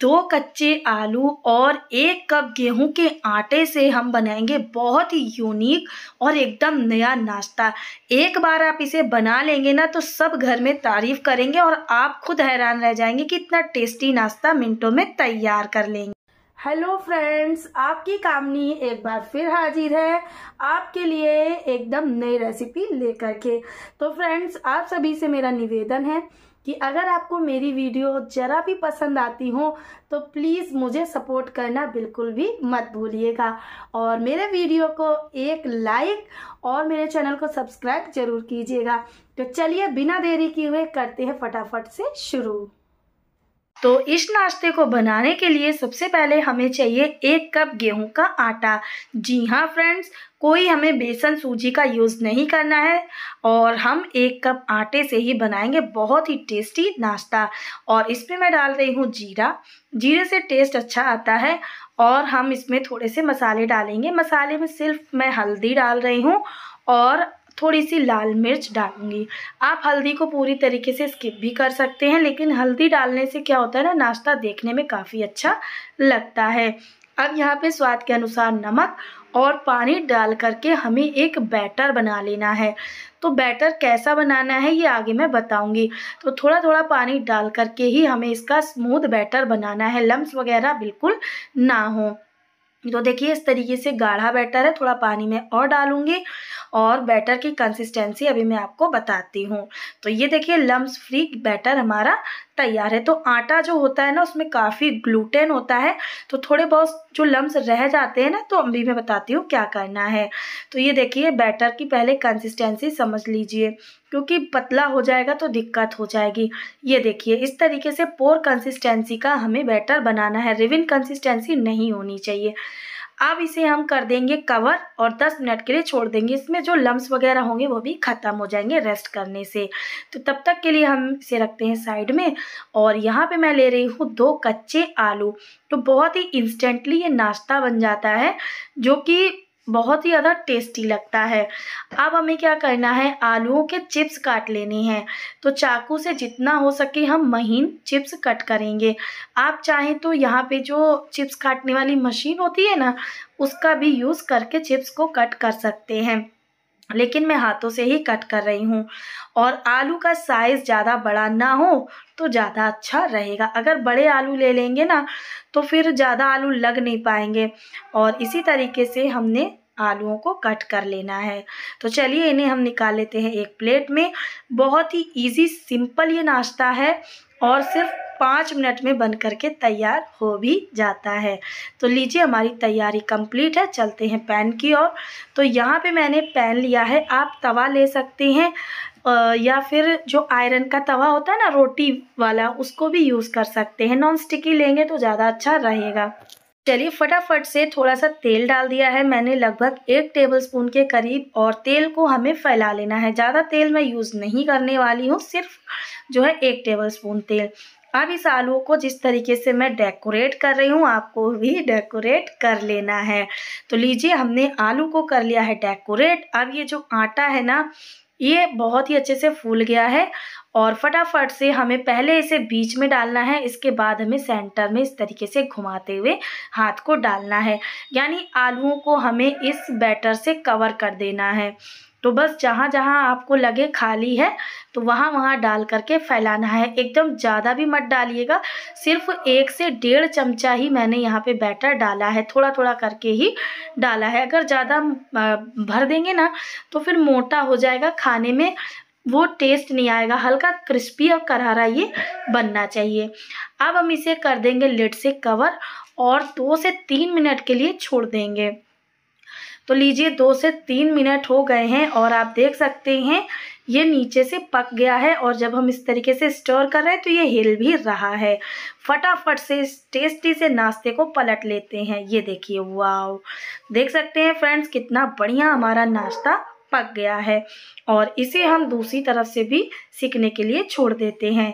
दो कच्चे आलू और एक कप गेहूं के आटे से हम बनाएंगे बहुत ही यूनिक और एकदम नया नाश्ता एक बार आप इसे बना लेंगे ना तो सब घर में तारीफ करेंगे और आप खुद हैरान रह जाएंगे कि इतना टेस्टी नाश्ता मिनटों में तैयार कर लेंगे हेलो फ्रेंड्स आपकी कामनी एक बार फिर हाजिर है आपके लिए एकदम नई रेसिपी लेकर के तो फ्रेंड्स आप सभी से मेरा निवेदन है कि अगर आपको मेरी वीडियो ज़रा भी पसंद आती हो तो प्लीज़ मुझे सपोर्ट करना बिल्कुल भी मत भूलिएगा और मेरे वीडियो को एक लाइक और मेरे चैनल को सब्सक्राइब जरूर कीजिएगा तो चलिए बिना देरी किए करते हैं फटाफट से शुरू तो इस नाश्ते को बनाने के लिए सबसे पहले हमें चाहिए एक कप गेहूं का आटा जी हाँ फ्रेंड्स कोई हमें बेसन सूजी का यूज़ नहीं करना है और हम एक कप आटे से ही बनाएंगे बहुत ही टेस्टी नाश्ता और इसमें मैं डाल रही हूँ जीरा जीरे से टेस्ट अच्छा आता है और हम इसमें थोड़े से मसाले डालेंगे मसाले में सिर्फ मैं हल्दी डाल रही हूँ और थोड़ी सी लाल मिर्च डालूंगी आप हल्दी को पूरी तरीके से स्किप भी कर सकते हैं लेकिन हल्दी डालने से क्या होता है ना नाश्ता देखने में काफ़ी अच्छा लगता है अब यहाँ पे स्वाद के अनुसार नमक और पानी डाल करके हमें एक बैटर बना लेना है तो बैटर कैसा बनाना है ये आगे मैं बताऊंगी तो थोड़ा थोड़ा पानी डाल करके ही हमें इसका स्मूथ बैटर बनाना है लम्स वगैरह बिल्कुल ना हो तो देखिए इस तरीके से गाढ़ा बैटर है थोड़ा पानी में और डालूंगी और बैटर की कंसिस्टेंसी अभी मैं आपको बताती हूँ तो ये देखिए लम्स फ्री बैटर हमारा तैयार है तो आटा जो होता है ना उसमें काफ़ी ग्लूटेन होता है तो थोड़े बहुत जो लम्स रह जाते हैं ना तो अभी मैं बताती हूँ क्या करना है तो ये देखिए बैटर की पहले कंसिस्टेंसी समझ लीजिए क्योंकि पतला हो जाएगा तो दिक्कत हो जाएगी ये देखिए इस तरीके से पोर कंसिस्टेंसी का हमें बैटर बनाना है रिविन कंसिस्टेंसी नहीं होनी चाहिए अब इसे हम कर देंगे कवर और 10 मिनट के लिए छोड़ देंगे इसमें जो लम्ब वगैरह होंगे वो भी ख़त्म हो जाएंगे रेस्ट करने से तो तब तक के लिए हम इसे रखते हैं साइड में और यहाँ पे मैं ले रही हूँ दो कच्चे आलू तो बहुत ही इंस्टेंटली ये नाश्ता बन जाता है जो कि बहुत ही ज़्यादा टेस्टी लगता है अब हमें क्या करना है आलूओं के चिप्स काट लेने हैं तो चाकू से जितना हो सके हम महीन चिप्स कट करेंगे आप चाहें तो यहाँ पे जो चिप्स काटने वाली मशीन होती है ना उसका भी यूज़ करके चिप्स को कट कर सकते हैं लेकिन मैं हाथों से ही कट कर रही हूँ और आलू का साइज़ ज़्यादा बड़ा ना हो तो ज़्यादा अच्छा रहेगा अगर बड़े आलू ले लेंगे ना तो फिर ज़्यादा आलू लग नहीं पाएंगे और इसी तरीके से हमने आलूओं को कट कर लेना है तो चलिए इन्हें हम निकाल लेते हैं एक प्लेट में बहुत ही इजी सिंपल ये नाश्ता है और सिर्फ पाँच मिनट में बन करके तैयार हो भी जाता है तो लीजिए हमारी तैयारी कंप्लीट है चलते हैं पैन की ओर तो यहाँ पे मैंने पैन लिया है आप तवा ले सकते हैं या फिर जो आयरन का तवा होता है ना रोटी वाला उसको भी यूज़ कर सकते हैं नॉन स्टिकी लेंगे तो ज़्यादा अच्छा रहेगा चलिए फटाफट से थोड़ा सा तेल डाल दिया है मैंने लगभग एक टेबलस्पून के करीब और तेल को हमें फैला लेना है ज़्यादा तेल मैं यूज़ नहीं करने वाली हूँ सिर्फ जो है एक टेबलस्पून तेल अब इस आलू को जिस तरीके से मैं डेकोरेट कर रही हूँ आपको भी डेकोरेट कर लेना है तो लीजिए हमने आलू को कर लिया है डेकोरेट अब ये जो आटा है ना ये बहुत ही अच्छे से फूल गया है और फटाफट से हमें पहले इसे बीच में डालना है इसके बाद हमें सेंटर में इस तरीके से घुमाते हुए हाथ को डालना है यानी आलूओं को हमें इस बैटर से कवर कर देना है तो बस जहाँ जहाँ आपको लगे खाली है तो वहाँ वहाँ डाल करके फैलाना है एकदम ज़्यादा भी मत डालिएगा सिर्फ एक से डेढ़ चमचा ही मैंने यहाँ पे बैटर डाला है थोड़ा थोड़ा करके ही डाला है अगर ज़्यादा भर देंगे ना तो फिर मोटा हो जाएगा खाने में वो टेस्ट नहीं आएगा हल्का क्रिस्पी और करारा ये बनना चाहिए अब हम इसे कर देंगे लेट से कवर और दो से तीन मिनट के लिए छोड़ देंगे तो लीजिए दो से तीन मिनट हो गए हैं और आप देख सकते हैं ये नीचे से पक गया है और जब हम इस तरीके से स्टोर कर रहे हैं तो ये हिल भी रहा है फटाफट से इस टेस्टी से नाश्ते को पलट लेते हैं ये देखिए वाव देख सकते हैं फ्रेंड्स कितना बढ़िया हमारा नाश्ता पक गया है और इसे हम दूसरी तरफ से भी सीखने के लिए छोड़ देते हैं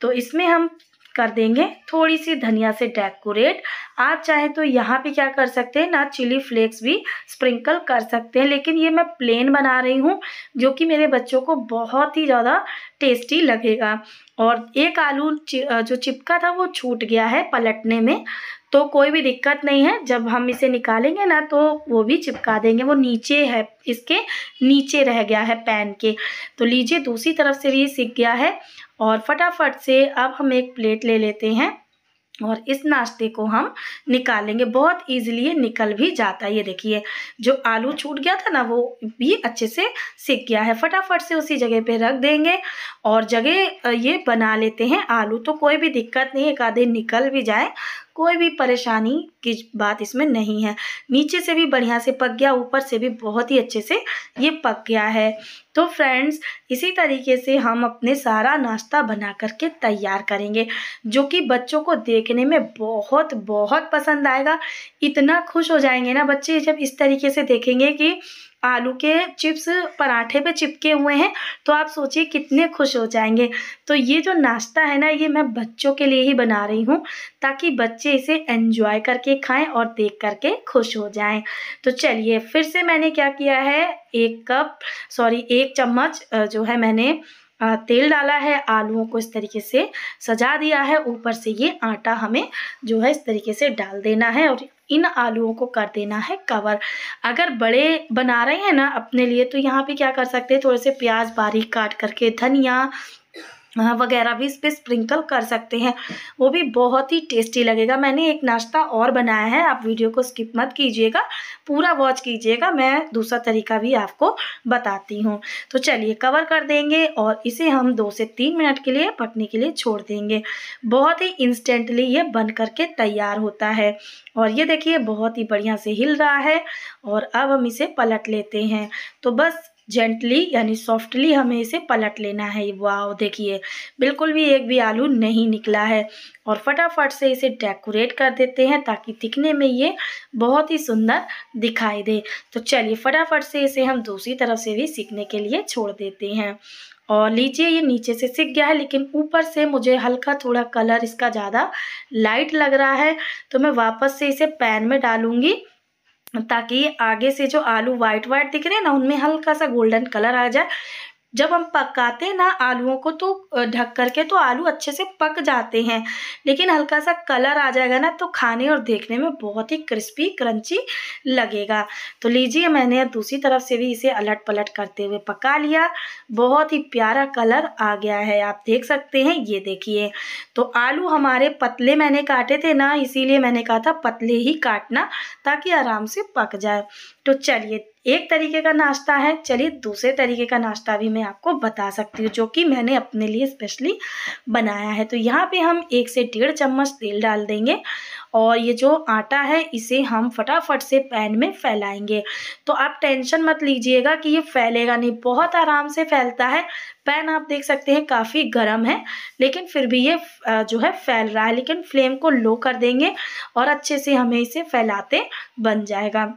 तो इसमें हम कर देंगे थोड़ी सी धनिया से डेकोरेट आप चाहे तो यहाँ पे क्या कर सकते हैं ना चिली फ्लेक्स भी स्प्रिंकल कर सकते हैं लेकिन ये मैं प्लेन बना रही हूँ जो कि मेरे बच्चों को बहुत ही ज़्यादा टेस्टी लगेगा और एक आलू जो चिपका था वो छूट गया है पलटने में तो कोई भी दिक्कत नहीं है जब हम इसे निकालेंगे ना तो वो भी चिपका देंगे वो नीचे है इसके नीचे रह गया है पैन के तो लीजिए दूसरी तरफ से भी सीख गया है और फटाफट से अब हम एक प्लेट ले लेते हैं और इस नाश्ते को हम निकालेंगे बहुत इजीली ये निकल भी जाता है ये देखिए जो आलू छूट गया था ना वो भी अच्छे से सीख गया है फटाफट से उसी जगह पे रख देंगे और जगह ये बना लेते हैं आलू तो कोई भी दिक्कत नहीं एक आधे निकल भी जाए कोई भी परेशानी की बात इसमें नहीं है नीचे से भी बढ़िया से पक गया ऊपर से भी बहुत ही अच्छे से ये पक गया है तो फ्रेंड्स इसी तरीके से हम अपने सारा नाश्ता बना करके तैयार करेंगे जो कि बच्चों को देखने में बहुत बहुत पसंद आएगा इतना खुश हो जाएंगे ना बच्चे जब इस तरीके से देखेंगे कि आलू के चिप्स पराठे पे चिपके हुए हैं तो आप सोचिए कितने खुश हो जाएंगे तो ये जो नाश्ता है ना ये मैं बच्चों के लिए ही बना रही हूँ ताकि बच्चे इसे एंजॉय करके खाएं और देख करके खुश हो जाएं तो चलिए फिर से मैंने क्या किया है एक कप सॉरी एक चम्मच जो है मैंने तेल डाला है आलूओं को इस तरीके से सजा दिया है ऊपर से ये आटा हमें जो है इस तरीके से डाल देना है और इन आलूओं को कर देना है कवर अगर बड़े बना रहे हैं ना अपने लिए तो यहाँ पे क्या कर सकते हैं थोड़े से प्याज बारीक काट करके धनिया हाँ, वगैरह भी इस पर स्प्रिंकल कर सकते हैं वो भी बहुत ही टेस्टी लगेगा मैंने एक नाश्ता और बनाया है आप वीडियो को स्किप मत कीजिएगा पूरा वॉच कीजिएगा मैं दूसरा तरीका भी आपको बताती हूँ तो चलिए कवर कर देंगे और इसे हम दो से तीन मिनट के लिए पकने के लिए छोड़ देंगे बहुत ही इंस्टेंटली ये बन करके तैयार होता है और ये देखिए बहुत ही बढ़िया से हिल रहा है और अब हम इसे पलट लेते हैं तो बस जेंटली यानी सॉफ्टली हमें इसे पलट लेना है वाह देखिए बिल्कुल भी एक भी आलू नहीं निकला है और फटाफट से इसे डेकोरेट कर देते हैं ताकि दिखने में ये बहुत ही सुंदर दिखाई दे तो चलिए फटाफट से इसे हम दूसरी तरफ से भी सीखने के लिए छोड़ देते हैं और लीजिए ये नीचे से सीख गया है लेकिन ऊपर से मुझे हल्का थोड़ा कलर इसका ज़्यादा लाइट लग रहा है तो मैं वापस से इसे पैन में डालूँगी ताकि आगे से जो आलू वाइट वाइट दिख रहे हैं ना उनमें हल्का सा गोल्डन कलर आ जाए जब हम पकाते हैं ना आलूओं को तो ढक करके तो आलू अच्छे से पक जाते हैं लेकिन हल्का सा कलर आ जाएगा ना तो खाने और देखने में बहुत ही क्रिस्पी क्रंची लगेगा तो लीजिए मैंने दूसरी तरफ से भी इसे अलट पलट करते हुए पका लिया बहुत ही प्यारा कलर आ गया है आप देख सकते हैं ये देखिए तो आलू हमारे पतले मैंने काटे थे ना इसीलिए मैंने कहा था पतले ही काटना ताकि आराम से पक जाए तो चलिए एक तरीके का नाश्ता है चलिए दूसरे तरीके का नाश्ता भी मैं आपको बता सकती हूँ जो कि मैंने अपने लिए स्पेशली बनाया है तो यहाँ पे हम एक से डेढ़ चम्मच तेल डाल देंगे और ये जो आटा है इसे हम फटाफट से पैन में फैलाएंगे तो आप टेंशन मत लीजिएगा कि ये फैलेगा नहीं बहुत आराम से फैलता है पैन आप देख सकते हैं काफ़ी गर्म है लेकिन फिर भी ये जो है फैल रहा है लेकिन फ्लेम को लो कर देंगे और अच्छे से हमें इसे फैलाते बन जाएगा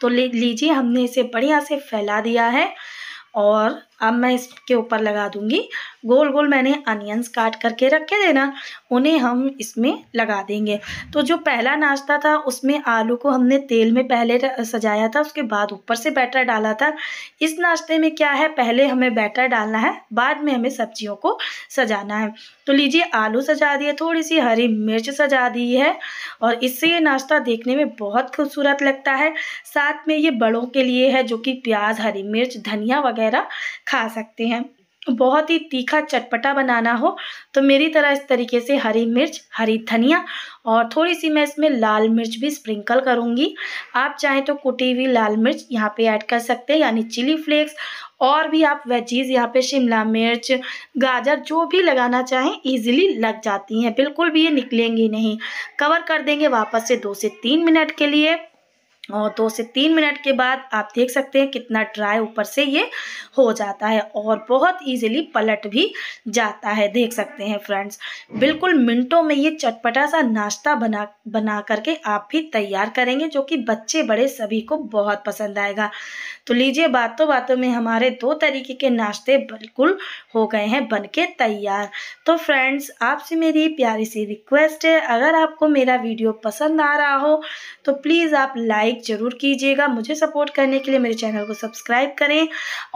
तो ले लीजिए हमने इसे बढ़िया से फैला दिया है और अब मैं इसके ऊपर लगा दूंगी गोल गोल मैंने अनियंस काट करके रखे थे ना उन्हें हम इसमें लगा देंगे तो जो पहला नाश्ता था उसमें आलू को हमने तेल में पहले सजाया था उसके बाद ऊपर से बैटर डाला था इस नाश्ते में क्या है पहले हमें बैटर डालना है बाद में हमें सब्जियों को सजाना है तो लीजिए आलू सजा दिए थोड़ी सी हरी मिर्च सजा दी है और इससे ये नाश्ता देखने में बहुत खूबसूरत लगता है साथ में ये बड़ों के लिए है जो कि प्याज हरी मिर्च धनिया वगैरह खा सकते हैं बहुत ही तीखा चटपटा बनाना हो तो मेरी तरह इस तरीके से हरी मिर्च हरी धनिया और थोड़ी सी मैं इसमें लाल मिर्च भी स्प्रिंकल करूँगी आप चाहें तो कुटी हुई लाल मिर्च यहाँ पे ऐड कर सकते हैं यानी चिली फ्लेक्स और भी आप वेजीज यहाँ पे शिमला मिर्च गाजर जो भी लगाना चाहें इजीली लग जाती हैं बिल्कुल भी ये निकलेंगी नहीं कवर कर देंगे वापस से दो से तीन मिनट के लिए और दो से तीन मिनट के बाद आप देख सकते हैं कितना ड्राई ऊपर से ये हो जाता है और बहुत इजीली पलट भी जाता है देख सकते हैं फ्रेंड्स बिल्कुल मिनटों में ये चटपटा सा नाश्ता बना बना करके आप भी तैयार करेंगे जो कि बच्चे बड़े सभी को बहुत पसंद आएगा तो लीजिए बातों बातों में हमारे दो तरीके के नाश्ते बिल्कुल हो गए हैं बन के तैयार तो फ्रेंड्स आपसे मेरी प्यारी सी रिक्वेस्ट है अगर आपको मेरा वीडियो पसंद आ रहा हो तो प्लीज़ आप लाइक लाइक ज़रूर कीजिएगा मुझे सपोर्ट करने के लिए मेरे चैनल को सब्सक्राइब करें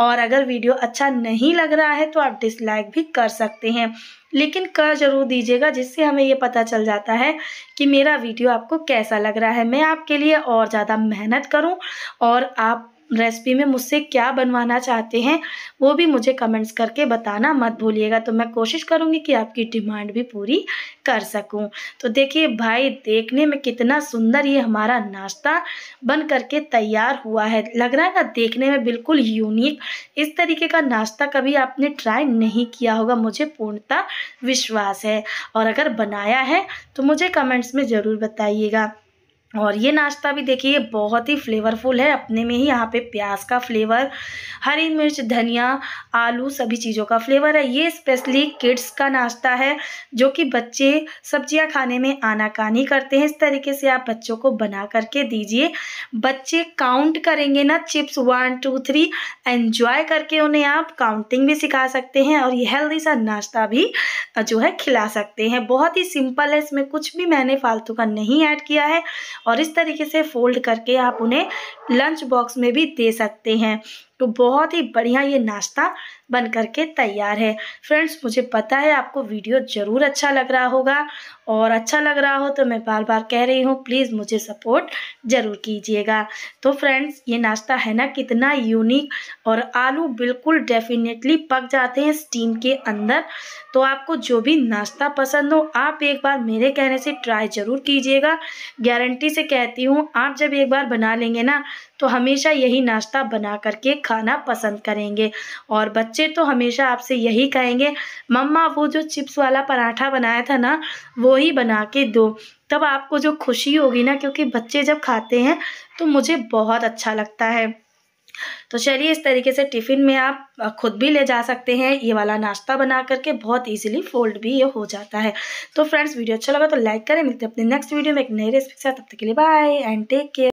और अगर वीडियो अच्छा नहीं लग रहा है तो आप डिसलाइक भी कर सकते हैं लेकिन कर ज़रूर दीजिएगा जिससे हमें ये पता चल जाता है कि मेरा वीडियो आपको कैसा लग रहा है मैं आपके लिए और ज़्यादा मेहनत करूँ और आप रेसिपी में मुझसे क्या बनवाना चाहते हैं वो भी मुझे कमेंट्स करके बताना मत भूलिएगा तो मैं कोशिश करूँगी कि आपकी डिमांड भी पूरी कर सकूँ तो देखिए भाई देखने में कितना सुंदर ये हमारा नाश्ता बन करके तैयार हुआ है लग रहा है ना देखने में बिल्कुल यूनिक इस तरीके का नाश्ता कभी आपने ट्राई नहीं किया होगा मुझे पूर्णतः विश्वास है और अगर बनाया है तो मुझे कमेंट्स में ज़रूर बताइएगा और ये नाश्ता भी देखिए बहुत ही फ्लेवरफुल है अपने में ही यहाँ पे प्याज का फ्लेवर हरी मिर्च धनिया आलू सभी चीज़ों का फ्लेवर है ये स्पेशली किड्स का नाश्ता है जो कि बच्चे सब्जियाँ खाने में आनाकानी करते हैं इस तरीके से आप बच्चों को बना करके दीजिए बच्चे काउंट करेंगे ना chips one two three enjoy करके उन्हें आप काउंटिंग भी सिखा सकते हैं और ये हेल्दी सा नाश्ता भी जो है खिला सकते हैं बहुत ही सिंपल है इसमें कुछ भी मैंने फालतू का नहीं ऐड किया है और इस तरीके से फोल्ड करके आप उन्हें लंच बॉक्स में भी दे सकते हैं तो बहुत ही बढ़िया ये नाश्ता बन करके तैयार है फ्रेंड्स मुझे पता है आपको वीडियो ज़रूर अच्छा लग रहा होगा और अच्छा लग रहा हो तो मैं बार बार कह रही हूँ प्लीज़ मुझे सपोर्ट ज़रूर कीजिएगा तो फ्रेंड्स ये नाश्ता है ना कितना यूनिक और आलू बिल्कुल डेफिनेटली पक जाते हैं स्टीम के अंदर तो आपको जो भी नाश्ता पसंद हो आप एक बार मेरे कहने से ट्राई ज़रूर कीजिएगा गारंटी से कहती हूँ आप जब एक बार बना लेंगे ना तो हमेशा यही नाश्ता बना करके खाना पसंद करेंगे और बच्चे तो हमेशा आपसे यही कहेंगे मम्मा वो जो चिप्स वाला पराठा बनाया था ना वो ही बना के दो तब आपको जो खुशी होगी ना क्योंकि बच्चे जब खाते हैं तो मुझे बहुत अच्छा लगता है तो चलिए इस तरीके से टिफ़िन में आप खुद भी ले जा सकते हैं ये वाला नाश्ता बना करके बहुत इजीली फोल्ड भी ये हो जाता है तो फ्रेंड्स वीडियो अच्छा लगा तो लाइक करें मिलते अपने नेक्स्ट वीडियो में एक नई रेसिपी के साथ तब तक के लिए बाय एंड टेक केयर